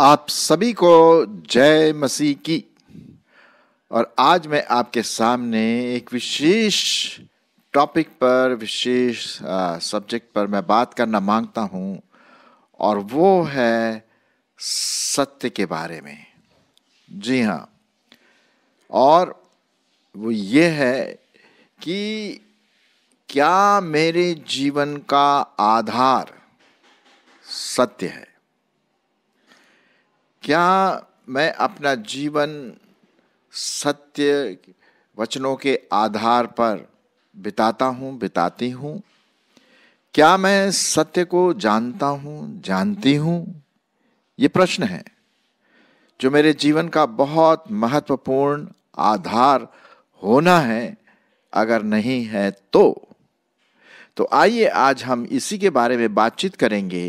आप सभी को जय मसीह की और आज मैं आपके सामने एक विशेष टॉपिक पर विशेष सब्जेक्ट पर मैं बात करना मांगता हूं और वो है सत्य के बारे में जी हाँ और वो ये है कि क्या मेरे जीवन का आधार सत्य है क्या मैं अपना जीवन सत्य वचनों के आधार पर बिताता हूँ बिताती हूँ क्या मैं सत्य को जानता हूँ जानती हूँ ये प्रश्न है जो मेरे जीवन का बहुत महत्वपूर्ण आधार होना है अगर नहीं है तो तो आइए आज हम इसी के बारे में बातचीत करेंगे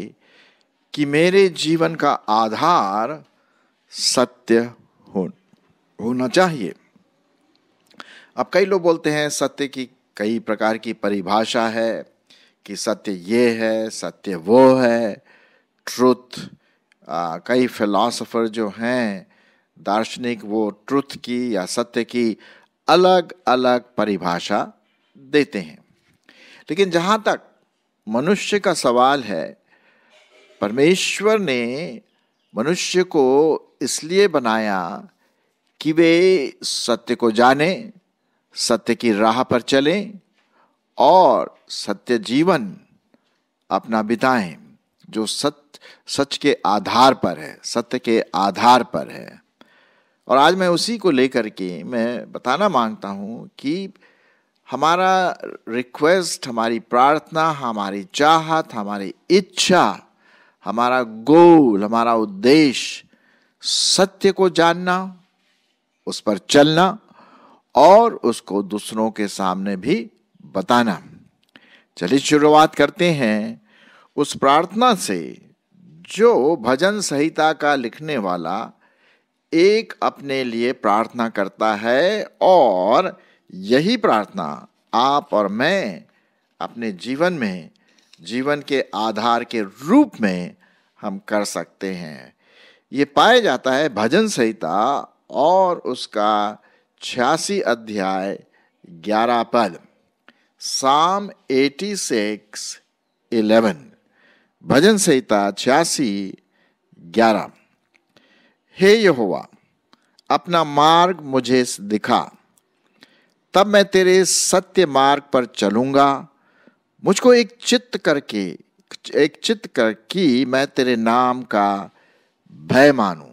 कि मेरे जीवन का आधार सत्य हो, होना चाहिए अब कई लोग बोलते हैं सत्य की कई प्रकार की परिभाषा है कि सत्य ये है सत्य वो है ट्रुथ आ, कई फिलोसोफर जो हैं दार्शनिक वो ट्रुथ की या सत्य की अलग अलग परिभाषा देते हैं लेकिन जहाँ तक मनुष्य का सवाल है परमेश्वर ने मनुष्य को इसलिए बनाया कि वे सत्य को जाने सत्य की राह पर चलें और सत्य जीवन अपना बिताएं जो सत्य सच के आधार पर है सत्य के आधार पर है और आज मैं उसी को लेकर के मैं बताना मांगता हूँ कि हमारा रिक्वेस्ट हमारी प्रार्थना हमारी चाहत हमारी इच्छा हमारा गोल हमारा उद्देश्य सत्य को जानना उस पर चलना और उसको दूसरों के सामने भी बताना चलिए शुरुआत करते हैं उस प्रार्थना से जो भजन संहिता का लिखने वाला एक अपने लिए प्रार्थना करता है और यही प्रार्थना आप और मैं अपने जीवन में जीवन के आधार के रूप में हम कर सकते हैं ये पाया जाता है भजन संहिता और उसका छियासी अध्याय ग्यारह पद साम एटी सिक्स इलेवन भजन संहिता छियासी ग्यारह हे यहोवा अपना मार्ग मुझे दिखा तब मैं तेरे सत्य मार्ग पर चलूँगा मुझको एक चित्त करके एक चित्त कर कि मैं तेरे नाम का भय मानूं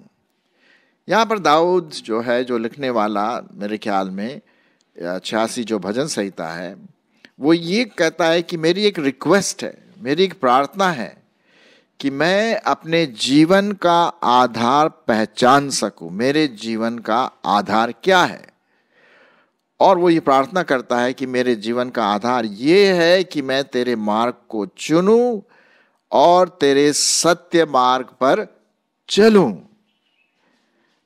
यहाँ पर दाऊद जो है जो लिखने वाला मेरे ख्याल में छियासी जो भजन संहिता है वो ये कहता है कि मेरी एक रिक्वेस्ट है मेरी एक प्रार्थना है कि मैं अपने जीवन का आधार पहचान सकूं मेरे जीवन का आधार क्या है और वो ये प्रार्थना करता है कि मेरे जीवन का आधार ये है कि मैं तेरे मार्ग को चुनूं और तेरे सत्य मार्ग पर चलूं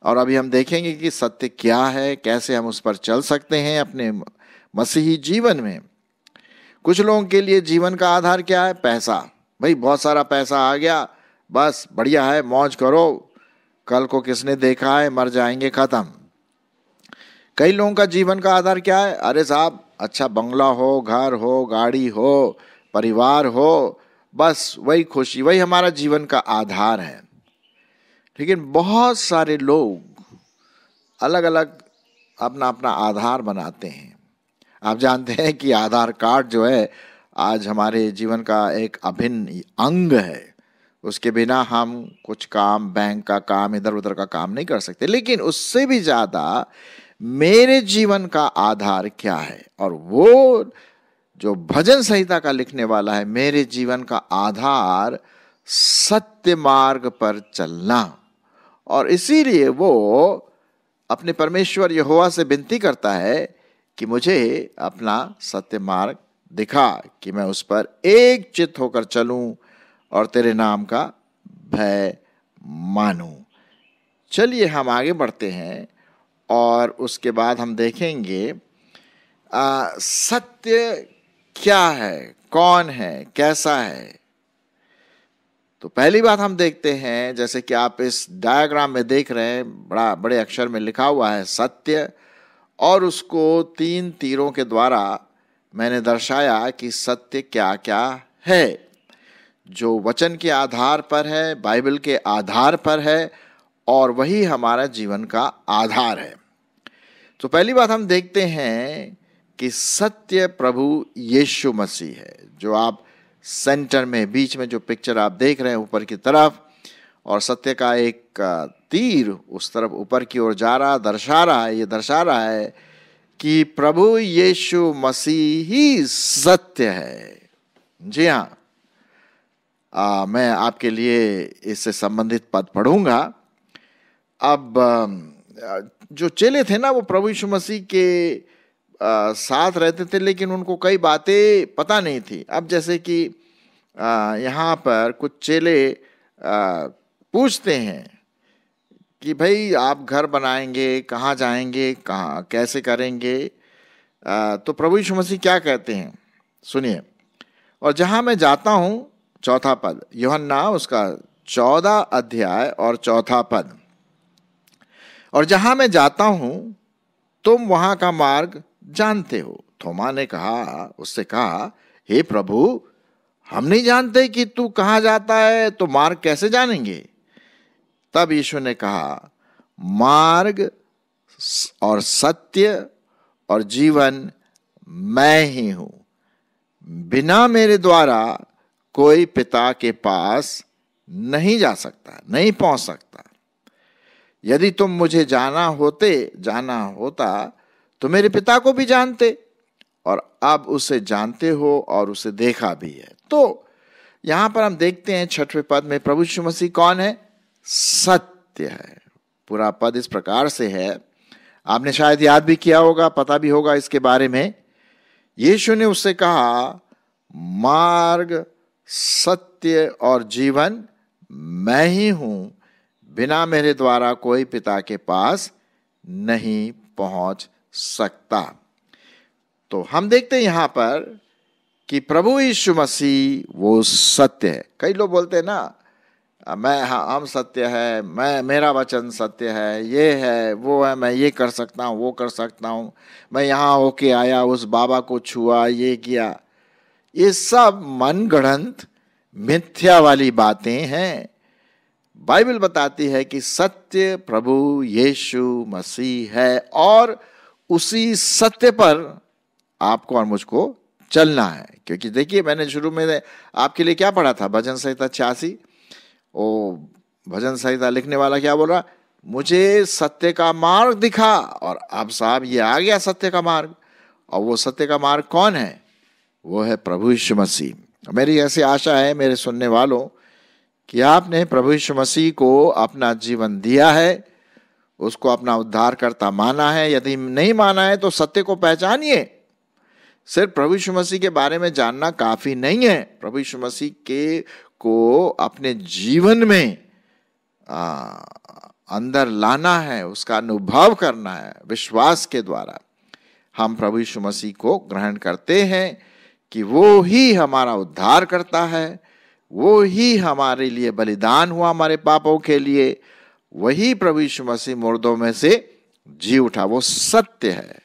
और अभी हम देखेंगे कि सत्य क्या है कैसे हम उस पर चल सकते हैं अपने मसीही जीवन में कुछ लोगों के लिए जीवन का आधार क्या है पैसा भाई बहुत सारा पैसा आ गया बस बढ़िया है मौज करो कल को किसने देखा है मर जाएंगे ख़त्म कई लोगों का जीवन का आधार क्या है अरे साहब अच्छा बंगला हो घर हो गाड़ी हो परिवार हो बस वही खुशी वही हमारा जीवन का आधार है लेकिन बहुत सारे लोग अलग अलग अपना अपना आधार बनाते हैं आप जानते हैं कि आधार कार्ड जो है आज हमारे जीवन का एक अभिन्न अंग है उसके बिना हम कुछ काम बैंक का काम इधर उधर का काम नहीं कर सकते लेकिन उससे भी ज़्यादा मेरे जीवन का आधार क्या है और वो जो भजन संहिता का लिखने वाला है मेरे जीवन का आधार सत्य मार्ग पर चलना और इसीलिए वो अपने परमेश्वर यहोवा से विनती करता है कि मुझे अपना सत्य मार्ग दिखा कि मैं उस पर एक चित होकर चलूं और तेरे नाम का भय मानूं चलिए हम आगे बढ़ते हैं और उसके बाद हम देखेंगे आ, सत्य क्या है कौन है कैसा है तो पहली बात हम देखते हैं जैसे कि आप इस डायग्राम में देख रहे हैं बड़ा बड़े अक्षर में लिखा हुआ है सत्य और उसको तीन तीरों के द्वारा मैंने दर्शाया कि सत्य क्या क्या है जो वचन के आधार पर है बाइबल के आधार पर है और वही हमारा जीवन का आधार है तो पहली बात हम देखते हैं कि सत्य प्रभु यीशु मसीह है जो आप सेंटर में बीच में जो पिक्चर आप देख रहे हैं ऊपर की तरफ और सत्य का एक तीर उस तरफ ऊपर की ओर जा रहा दर्शा रहा है ये दर्शा रहा है कि प्रभु यीशु मसीह ही सत्य है जी हाँ आ, मैं आपके लिए इससे संबंधित पद पढ़ूंगा अब जो चेले थे ना वो प्रभु यीशु मसीह के आ, साथ रहते थे लेकिन उनको कई बातें पता नहीं थी अब जैसे कि यहाँ पर कुछ चेले आ, पूछते हैं कि भाई आप घर बनाएंगे कहाँ जाएंगे कहाँ कैसे करेंगे आ, तो प्रभु यीशु मसीह क्या कहते हैं सुनिए और जहाँ मैं जाता हूँ चौथा पद योहन्ना उसका चौदह अध्याय और चौथा पद और जहाँ मैं जाता हूँ तुम वहाँ का मार्ग जानते हो थोमा ने कहा उससे कहा हे प्रभु हम नहीं जानते कि तू कहाँ जाता है तो मार्ग कैसे जानेंगे तब यीशु ने कहा मार्ग और सत्य और जीवन मैं ही हूं बिना मेरे द्वारा कोई पिता के पास नहीं जा सकता नहीं पहुंच सकता यदि तुम मुझे जाना होते जाना होता तो मेरे पिता को भी जानते और अब उसे जानते हो और उसे देखा भी है तो यहां पर हम देखते हैं छठवें पद में प्रभु यीशु मसीह कौन है सत्य है पूरा पद इस प्रकार से है आपने शायद याद भी किया होगा पता भी होगा इसके बारे में यीशु ने उससे कहा मार्ग सत्य और जीवन मैं ही हूं बिना मेरे द्वारा कोई पिता के पास नहीं पहुंच सकता तो हम देखते हैं यहां पर कि प्रभु यीशु मसीह वो सत्य है कई लोग बोलते हैं ना मैं हाँ, हम सत्य है मैं मेरा वचन सत्य है ये है वो है मैं ये कर सकता हूँ वो कर सकता हूँ मैं यहाँ होके आया उस बाबा को छुआ ये किया ये सब मन मिथ्या वाली बातें हैं बाइबल बताती है कि सत्य प्रभु यीशु मसीह है और उसी सत्य पर आपको और मुझको चलना है क्योंकि देखिए मैंने शुरू में आपके लिए क्या पढ़ा था भजन संहिता छियासी ओ भजन संहिता लिखने वाला क्या बोल रहा मुझे सत्य का मार्ग दिखा और अब साहब ये आ गया सत्य का मार्ग और वो सत्य का मार्ग कौन है वो है प्रभु यीशु मसीह मेरी ऐसी आशा है मेरे सुनने वालों कि आपने प्रभु यीशु मसीह को अपना जीवन दिया है उसको अपना उद्धार करता माना है यदि नहीं माना है तो सत्य को पहचानिए सिर्फ प्रभु यीशु मसीह के बारे में जानना काफ़ी नहीं है प्रभु यीशु मसीह के को अपने जीवन में आ, अंदर लाना है उसका अनुभव करना है विश्वास के द्वारा हम प्रभु यीशु मसीह को ग्रहण करते हैं कि वो ही हमारा उद्धार करता है वो ही हमारे लिए बलिदान हुआ हमारे पापों के लिए वही प्रभु यीशु मसीह मुर्दों में से जी उठा वो सत्य है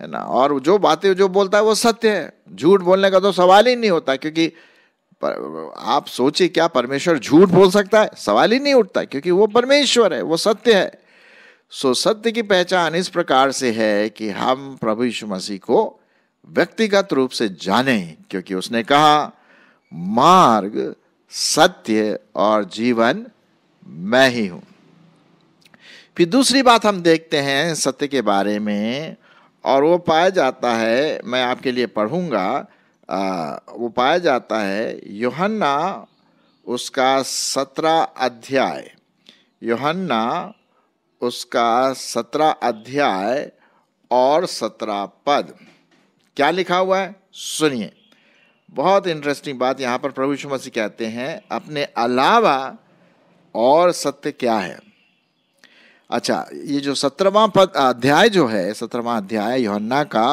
है ना और जो बातें जो बोलता है वो सत्य है झूठ बोलने का तो सवाल ही नहीं होता क्योंकि पर आप सोचिए क्या परमेश्वर झूठ बोल सकता है सवाल ही नहीं उठता क्योंकि वो परमेश्वर है वो सत्य है सो सत्य की पहचान इस प्रकार से है कि हम प्रभु यीशु मसीह को व्यक्तिगत रूप से जाने क्योंकि उसने कहा मार्ग सत्य और जीवन मैं ही हूं फिर दूसरी बात हम देखते हैं सत्य के बारे में और वो पाया जाता है मैं आपके लिए पढ़ूंगा आ, वो पाया जाता है योहन्ना उसका सत्रह अध्याय योहन्ना उसका सत्रह अध्याय और सत्रह पद क्या लिखा हुआ है सुनिए बहुत इंटरेस्टिंग बात यहाँ पर प्रभु यीशु मसीह कहते हैं अपने अलावा और सत्य क्या है अच्छा ये जो सत्रहवा पद अध्याय जो है सत्रहवा अध्याय योहन्ना का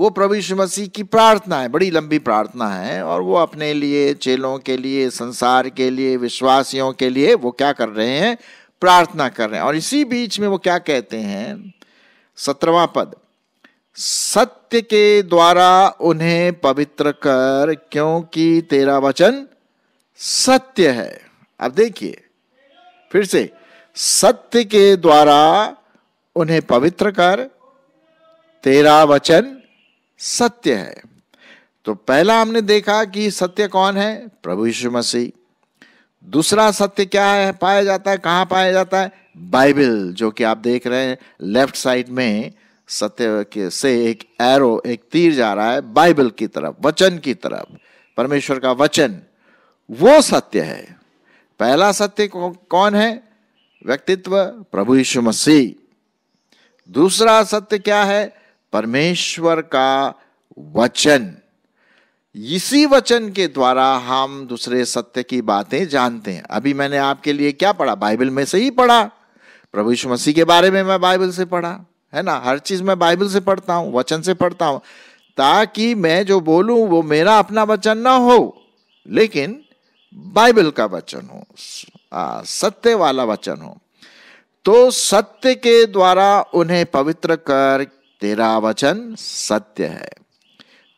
वो प्रभु यीशु मसीह की प्रार्थना है बड़ी लंबी प्रार्थना है और वो अपने लिए चेलों के लिए संसार के लिए विश्वासियों के लिए वो क्या कर रहे हैं प्रार्थना कर रहे हैं और इसी बीच में वो क्या कहते हैं सत्रवा पद सत्य के द्वारा उन्हें पवित्र कर क्योंकि तेरा वचन सत्य है अब देखिए फिर से सत्य के द्वारा उन्हें पवित्र कर तेरा वचन सत्य है तो पहला हमने देखा कि सत्य कौन है प्रभु यीशु मसीह दूसरा सत्य क्या है पाया जाता है कहाँ पाया जाता है बाइबल जो कि आप देख रहे हैं लेफ्ट साइड में सत्य के से एक एरो एक तीर जा रहा है बाइबल की तरफ वचन की तरफ परमेश्वर का वचन वो सत्य है पहला सत्य कौन है व्यक्तित्व प्रभु यीशु मसीह दूसरा सत्य क्या है परमेश्वर का वचन इसी वचन के द्वारा हम दूसरे सत्य की बातें जानते हैं अभी मैंने आपके लिए क्या पढ़ा बाइबल में से ही पढ़ा प्रभु यीशु मसीह के बारे में मैं बाइबल से पढ़ा है ना हर चीज़ मैं बाइबल से पढ़ता हूं वचन से पढ़ता हूं ताकि मैं जो बोलूं वो मेरा अपना वचन ना हो लेकिन बाइबल का वचन हो सत्य वाला वचन हो तो सत्य के द्वारा उन्हें पवित्र कर तेरा वचन सत्य है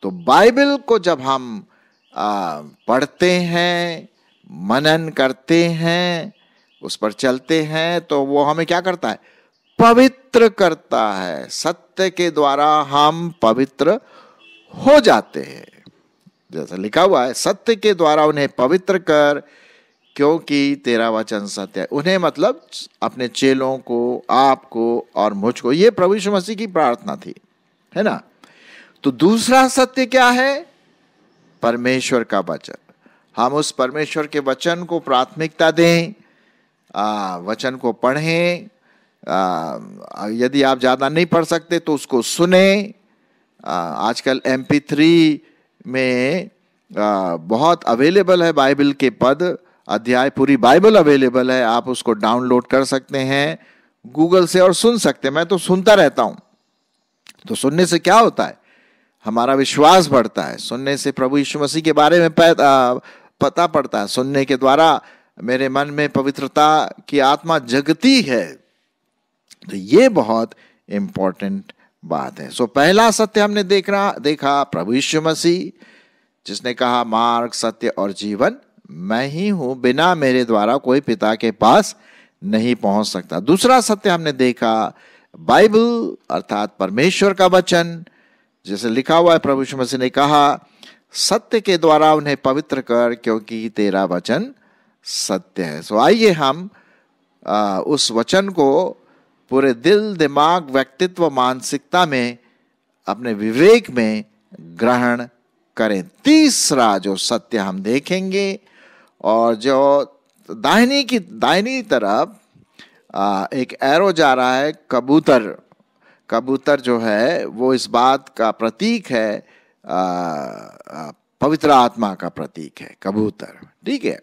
तो बाइबल को जब हम पढ़ते हैं मनन करते हैं उस पर चलते हैं तो वो हमें क्या करता है पवित्र करता है सत्य के द्वारा हम पवित्र हो जाते हैं जैसा लिखा हुआ है सत्य के द्वारा उन्हें पवित्र कर क्योंकि तेरा वचन सत्य है उन्हें मतलब अपने चेलों को आपको और मुझको ये प्रभु यीशु मसीह की प्रार्थना थी है ना तो दूसरा सत्य क्या है परमेश्वर का वचन हम उस परमेश्वर के वचन को प्राथमिकता दें आ, वचन को पढ़ें आ, यदि आप ज़्यादा नहीं पढ़ सकते तो उसको सुने आजकल एम थ्री में आ, बहुत अवेलेबल है बाइबल के पद अध्याय पूरी बाइबल अवेलेबल है आप उसको डाउनलोड कर सकते हैं गूगल से और सुन सकते हैं मैं तो सुनता रहता हूं तो सुनने से क्या होता है हमारा विश्वास बढ़ता है सुनने से प्रभु यीशु मसीह के बारे में पता पड़ता है सुनने के द्वारा मेरे मन में पवित्रता की आत्मा जगती है तो ये बहुत इंपॉर्टेंट बात है सो पहला सत्य हमने देख रहा देखा प्रभु यीशु मसीह जिसने कहा मार्ग सत्य और जीवन मैं ही हूं बिना मेरे द्वारा कोई पिता के पास नहीं पहुंच सकता दूसरा सत्य हमने देखा बाइबल अर्थात परमेश्वर का वचन जैसे लिखा हुआ है प्रभु यीशु मसीह ने कहा सत्य के द्वारा उन्हें पवित्र कर क्योंकि तेरा वचन सत्य है सो आइए हम आ, उस वचन को पूरे दिल दिमाग व्यक्तित्व मानसिकता में अपने विवेक में ग्रहण करें तीसरा जो सत्य हम देखेंगे और जो दाहिनी की दाहिनी तरफ एक एरो जा रहा है कबूतर कबूतर जो है वो इस बात का प्रतीक है पवित्र आत्मा का प्रतीक है कबूतर ठीक है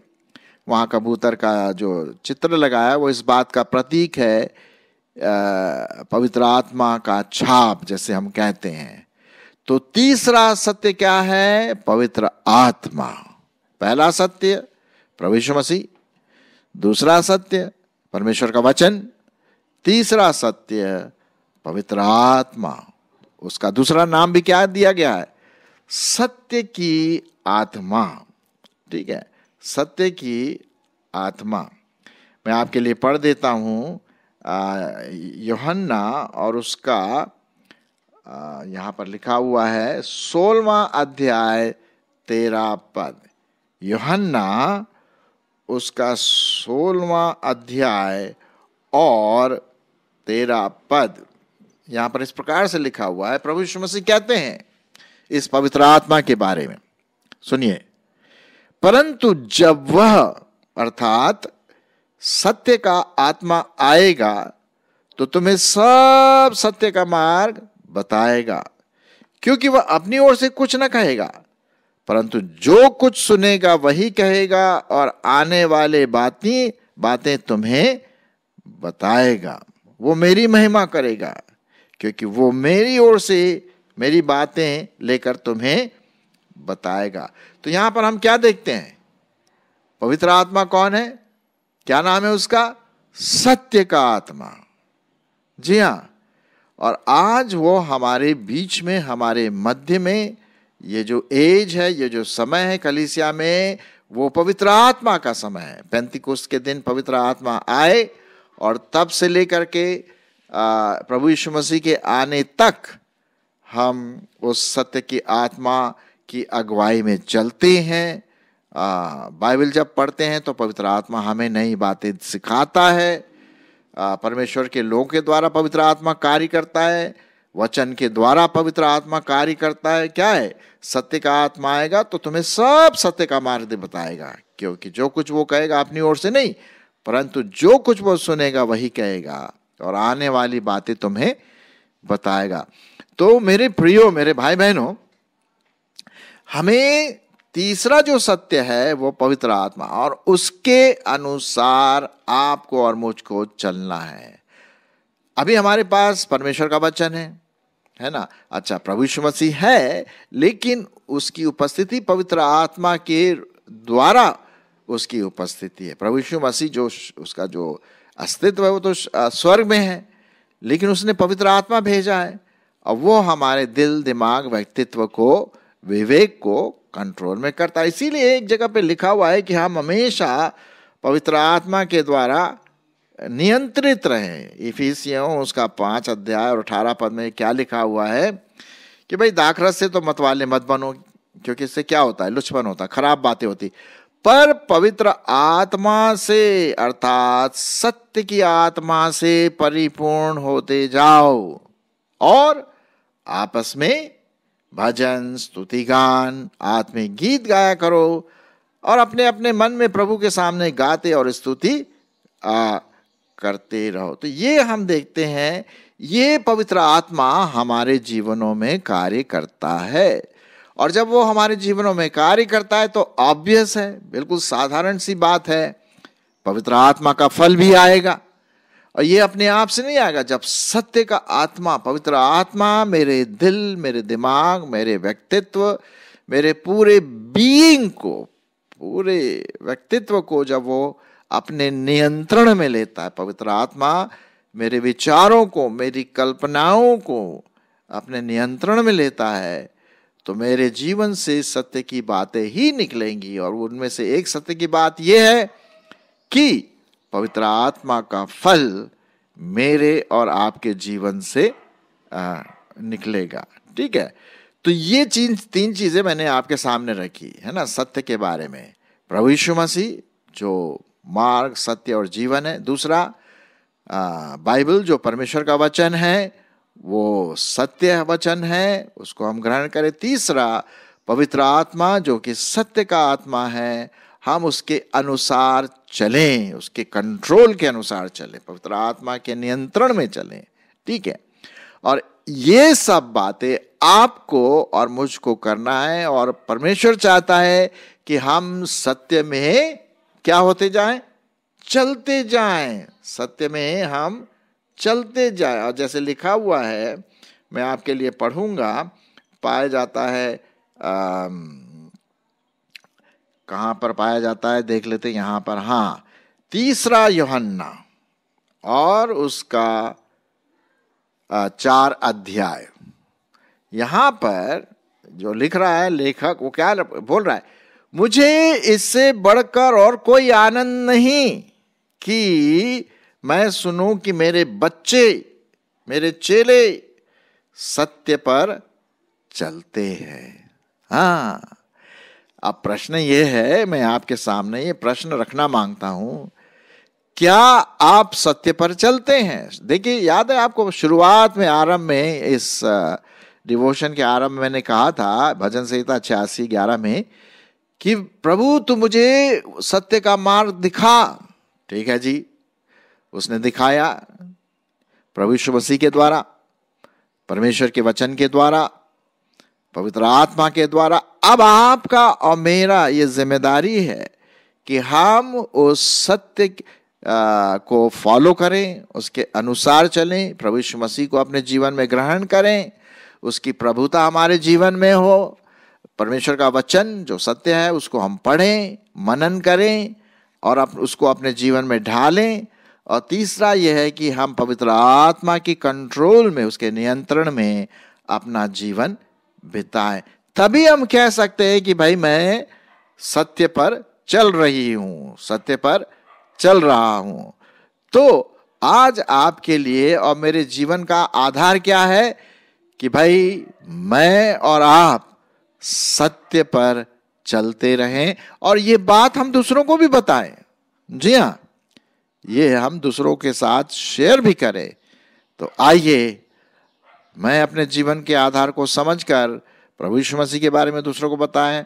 वहाँ कबूतर का जो चित्र लगाया वो इस बात का प्रतीक है पवित्र आत्मा का छाप जैसे हम कहते हैं तो तीसरा सत्य क्या है पवित्र आत्मा पहला सत्य प्रवेश मसीह दूसरा सत्य परमेश्वर का वचन तीसरा सत्य पवित्र आत्मा उसका दूसरा नाम भी क्या दिया गया है सत्य की आत्मा ठीक है सत्य की आत्मा मैं आपके लिए पढ़ देता हूँ योहन्ना और उसका यहाँ पर लिखा हुआ है सोलवा अध्याय तेरा पद योहन्ना उसका सोलवा अध्याय और तेरा पद यहां पर इस प्रकार से लिखा हुआ है प्रभु यीशु मसीह कहते हैं इस पवित्र आत्मा के बारे में सुनिए परंतु जब वह अर्थात सत्य का आत्मा आएगा तो तुम्हें सब सत्य का मार्ग बताएगा क्योंकि वह अपनी ओर से कुछ ना कहेगा परंतु जो कुछ सुनेगा वही कहेगा और आने वाले बातें बातें तुम्हें बताएगा वो मेरी महिमा करेगा क्योंकि वो मेरी ओर से मेरी बातें लेकर तुम्हें बताएगा तो यहां पर हम क्या देखते हैं पवित्र आत्मा कौन है क्या नाम है उसका सत्य का आत्मा जी हाँ और आज वो हमारे बीच में हमारे मध्य में ये जो एज है ये जो समय है कलिसिया में वो पवित्र आत्मा का समय है पैंतीकोष के दिन पवित्र आत्मा आए और तब से लेकर के प्रभु यीशु मसीह के आने तक हम उस सत्य की आत्मा की अगुवाई में चलते हैं बाइबल जब पढ़ते हैं तो पवित्र आत्मा हमें नई बातें सिखाता है परमेश्वर के लोगों के द्वारा पवित्र आत्मा कार्य करता है वचन के द्वारा पवित्र आत्मा कार्य करता है क्या है सत्य का आत्मा आएगा तो तुम्हें सब सत्य का मार्ग बताएगा क्योंकि जो कुछ वो कहेगा अपनी ओर से नहीं परंतु जो कुछ वो सुनेगा वही कहेगा और आने वाली बातें तुम्हें बताएगा तो मेरे प्रियो मेरे भाई बहनों हमें तीसरा जो सत्य है वो पवित्र आत्मा और उसके अनुसार आपको और मुझको चलना है अभी हमारे पास परमेश्वर का वचन है है ना अच्छा प्रभु यीशु मसीह है लेकिन उसकी उपस्थिति पवित्र आत्मा के द्वारा उसकी उपस्थिति है प्रभु यीशु मसीह जो उसका जो अस्तित्व है वो तो स्वर्ग में है लेकिन उसने पवित्र आत्मा भेजा है और वो हमारे दिल दिमाग व्यक्तित्व को विवेक को कंट्रोल में करता है इसीलिए एक जगह पे लिखा हुआ है कि हम हमेशा पवित्र आत्मा के द्वारा नियंत्रित रहें इफिसियों उसका पांच अध्याय और अठारह पद में क्या लिखा हुआ है कि भाई दाखरस से तो मतवाले मत बनो क्योंकि इससे क्या होता है लुचपन होता है खराब बातें होती पर पवित्र आत्मा से अर्थात सत्य की आत्मा से परिपूर्ण होते जाओ और आपस में भजन स्तुति गान आत्मिक गीत गाया करो और अपने अपने मन में प्रभु के सामने गाते और स्तुति करते रहो तो ये हम देखते हैं ये पवित्र आत्मा हमारे जीवनों में कार्य करता है और जब वो हमारे जीवनों में कार्य करता है तो ऑब्वियस है बिल्कुल साधारण सी बात है पवित्र आत्मा का फल भी आएगा और ये अपने आप से नहीं आएगा जब सत्य का आत्मा पवित्र आत्मा मेरे दिल मेरे दिमाग मेरे व्यक्तित्व मेरे पूरे बीइंग को पूरे व्यक्तित्व को जब वो अपने नियंत्रण में लेता है पवित्र आत्मा मेरे विचारों को मेरी कल्पनाओं को अपने नियंत्रण में लेता है तो मेरे जीवन से सत्य की बातें ही निकलेंगी और उनमें से एक सत्य की बात यह है कि पवित्र आत्मा का फल मेरे और आपके जीवन से आ, निकलेगा ठीक है तो ये चीज तीन चीजें मैंने आपके सामने रखी है ना सत्य के बारे में प्रभु यीशु मसीह जो मार्ग सत्य और जीवन है दूसरा बाइबल जो परमेश्वर का वचन है वो सत्य वचन है उसको हम ग्रहण करें तीसरा पवित्र आत्मा जो कि सत्य का आत्मा है हम उसके अनुसार चलें उसके कंट्रोल के अनुसार चलें पवित्र आत्मा के नियंत्रण में चलें ठीक है और ये सब बातें आपको और मुझको करना है और परमेश्वर चाहता है कि हम सत्य में क्या होते जाएं चलते जाएं सत्य में हम चलते जाएं और जैसे लिखा हुआ है मैं आपके लिए पढ़ूंगा पाया जाता है कहाँ पर पाया जाता है देख लेते यहाँ पर हाँ तीसरा योहन्ना और उसका चार अध्याय यहाँ पर जो लिख रहा है लेखक वो क्या बोल रहा है मुझे इससे बढ़कर और कोई आनंद नहीं कि मैं सुनूं कि मेरे बच्चे मेरे चेले सत्य पर चलते हैं हाँ अब प्रश्न ये है मैं आपके सामने ये प्रश्न रखना मांगता हूं क्या आप सत्य पर चलते हैं देखिए याद है आपको शुरुआत में आरंभ में इस डिवोशन के आरंभ मैंने कहा था भजन संहिता छियासी ग्यारह में कि प्रभु तू मुझे सत्य का मार्ग दिखा ठीक है जी उसने दिखाया प्रभु यीशु मसीह के द्वारा परमेश्वर के वचन के द्वारा पवित्र आत्मा के द्वारा अब आपका और मेरा ये जिम्मेदारी है कि हम उस सत्य को फॉलो करें उसके अनुसार चलें प्रभु यीशु मसीह को अपने जीवन में ग्रहण करें उसकी प्रभुता हमारे जीवन में हो परमेश्वर का वचन जो सत्य है उसको हम पढ़ें मनन करें और अप, उसको अपने जीवन में ढालें और तीसरा यह है कि हम पवित्र आत्मा की कंट्रोल में उसके नियंत्रण में अपना जीवन बिताएं तभी हम कह सकते हैं कि भाई मैं सत्य पर चल रही हूँ सत्य पर चल रहा हूँ तो आज आपके लिए और मेरे जीवन का आधार क्या है कि भाई मैं और आप सत्य पर चलते रहें और ये बात हम दूसरों को भी बताएं जी हाँ ये हम दूसरों के साथ शेयर भी करें तो आइए मैं अपने जीवन के आधार को समझकर प्रभु यीशु मसीह के बारे में दूसरों को बताएं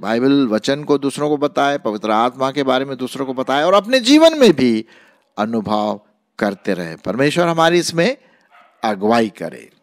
बाइबल वचन को दूसरों को बताएं पवित्र आत्मा के बारे में दूसरों को बताएं और अपने जीवन में भी अनुभव करते रहें परमेश्वर हमारी इसमें अगुवाई करे